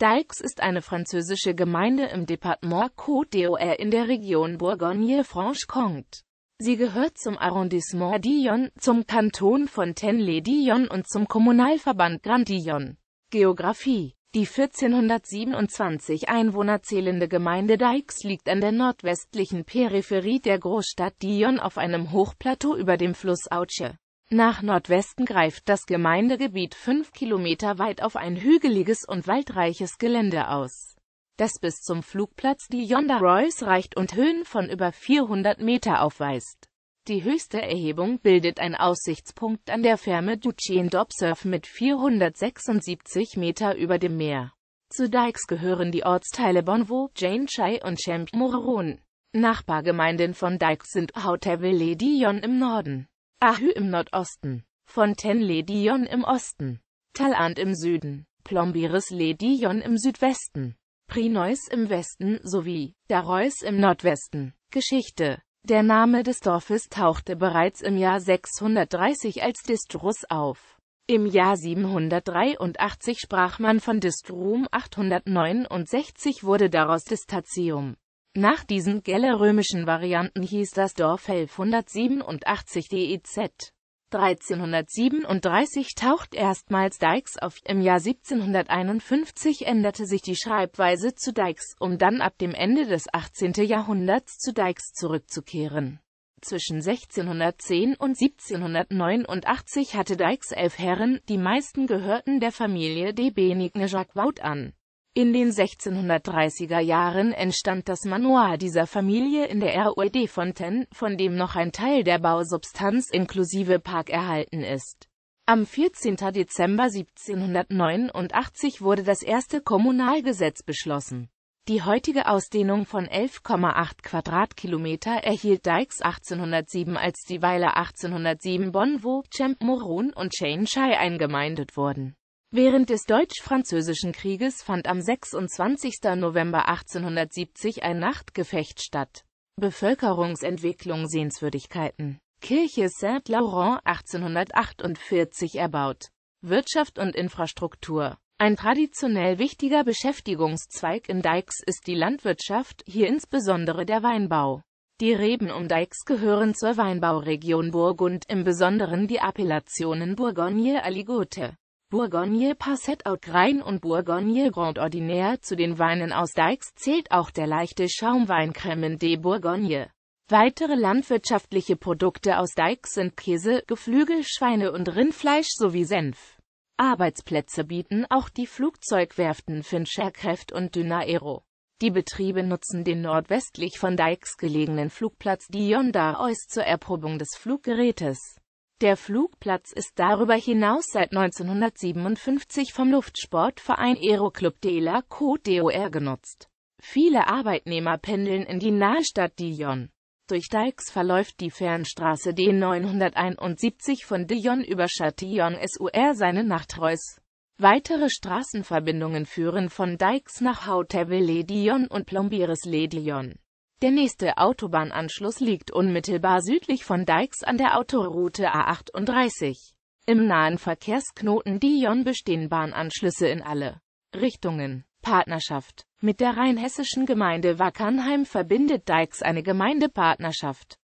Dalx ist eine französische Gemeinde im Departement Côte d'Or in der Region bourgogne franche comte Sie gehört zum Arrondissement Dijon, zum Kanton Fontaine-les-Dijon und zum Kommunalverband Grand Dijon. Geografie Die 1427 Einwohner zählende Gemeinde Dykes liegt an der nordwestlichen Peripherie der Großstadt Dijon auf einem Hochplateau über dem Fluss Auche. Nach Nordwesten greift das Gemeindegebiet fünf Kilometer weit auf ein hügeliges und waldreiches Gelände aus, das bis zum Flugplatz Dijon-de-Rois reicht und Höhen von über 400 Meter aufweist. Die höchste Erhebung bildet ein Aussichtspunkt an der Ferme du chien mit 476 Meter über dem Meer. Zu Dykes gehören die Ortsteile Bonvo, Jane Chai und Champmouron. Nachbargemeinden von Dykes sind hauteville Dion im Norden, Ahü im Nordosten, Fontaine-les-Dionne im Osten, Talant im Süden, Plombières-les-Dionne im Südwesten, Prinois im Westen sowie Darois im Nordwesten. Geschichte Der Name des Dorfes tauchte bereits im Jahr 630 als Distrus auf. Im Jahr 783 sprach man von Distrum, 869 wurde daraus Distatium. Nach diesen gellerömischen Varianten hieß das Dorf 1187 DEZ. 1337 taucht erstmals Dykes auf, im Jahr 1751 änderte sich die Schreibweise zu Dykes, um dann ab dem Ende des 18. Jahrhunderts zu Dykes zurückzukehren. Zwischen 1610 und 1789 hatte Dykes elf Herren, die meisten gehörten der Familie de Benigne Wout an. In den 1630er Jahren entstand das Manoir dieser Familie in der RUD Fontaine, von dem noch ein Teil der Bausubstanz inklusive Park erhalten ist. Am 14. Dezember 1789 wurde das erste Kommunalgesetz beschlossen. Die heutige Ausdehnung von 11,8 Quadratkilometer erhielt Dykes 1807 als die Weiler 1807 Bonvo, Champ Moron und Chain Chainshai eingemeindet wurden Während des Deutsch-Französischen Krieges fand am 26. November 1870 ein Nachtgefecht statt. Bevölkerungsentwicklung Sehenswürdigkeiten Kirche Saint-Laurent 1848 erbaut. Wirtschaft und Infrastruktur Ein traditionell wichtiger Beschäftigungszweig in Dykes ist die Landwirtschaft, hier insbesondere der Weinbau. Die Reben um Dykes gehören zur Weinbauregion Burgund, im Besonderen die Appellationen Bourgogne-Aligote. Bourgogne Passet Out Rhein und Bourgogne Grand Ordinaire zu den Weinen aus Deix zählt auch der leichte Schaumwein Creme de Bourgogne. Weitere landwirtschaftliche Produkte aus Dijk sind Käse, Geflügel, Schweine- und Rindfleisch sowie Senf. Arbeitsplätze bieten auch die Flugzeugwerften Fincherkräft und Dynaero. Die Betriebe nutzen den nordwestlich von Dykes gelegenen Flugplatz Dionda Ois zur Erprobung des Fluggerätes. Der Flugplatz ist darüber hinaus seit 1957 vom Luftsportverein Aeroclub de la Côte d'Or genutzt. Viele Arbeitnehmer pendeln in die Nahestadt Dijon. Durch Dykes verläuft die Fernstraße D971 von Dijon über Châtillon sur seine Nachtreus. Weitere Straßenverbindungen führen von Dykes nach Hauteville-les-Dijon und plombieres les dijon der nächste Autobahnanschluss liegt unmittelbar südlich von Dykes an der Autoroute A38. Im nahen Verkehrsknoten Dion bestehen Bahnanschlüsse in alle Richtungen. Partnerschaft Mit der rheinhessischen Gemeinde Wackernheim verbindet Dykes eine Gemeindepartnerschaft.